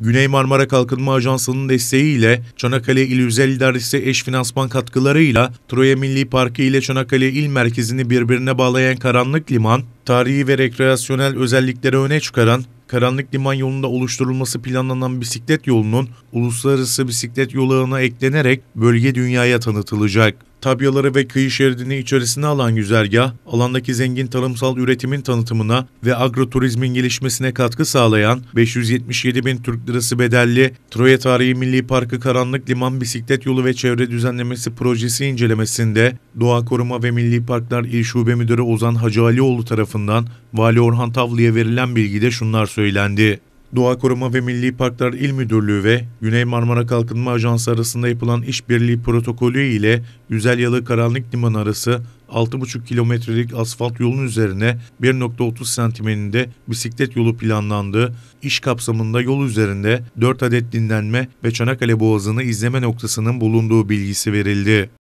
Güney Marmara Kalkınma Ajansı'nın desteğiyle Çanakkale İl Özel İdaresi eş finansman katkılarıyla Troya Milli Parkı ile Çanakkale İl Merkezi'ni birbirine bağlayan Karanlık Liman, tarihi ve rekreasyonel özellikleri öne çıkaran Karanlık Liman yolunda oluşturulması planlanan bisiklet yolunun uluslararası bisiklet yolağına eklenerek bölge dünyaya tanıtılacak. Tabyaları ve kıyı şeridini içerisine alan güzergah, alandaki zengin tarımsal üretimin tanıtımına ve agroturizmin gelişmesine katkı sağlayan 577 bin Türk Lirası bedelli Troya Tarihi Milli Parkı Karanlık Liman Bisiklet Yolu ve Çevre Düzenlemesi Projesi incelemesinde Doğa Koruma ve Milli Parklar İl Şube Müdürü Ozan Hacıalioğlu tarafından Vali Orhan Tavlı'ya verilen bilgide şunlar söylendi. Doğa Koruma ve Milli Parklar İl Müdürlüğü ve Güney Marmara Kalkınma Ajansı arasında yapılan işbirliği protokolü ile Güzelyalı Karanlık Limanı arası 6,5 kilometrelik asfalt yolun üzerine 1.30 santimeninde bisiklet yolu planlandı. İş kapsamında yol üzerinde 4 adet dinlenme ve Çanakkale Boğazı'nı izleme noktasının bulunduğu bilgisi verildi.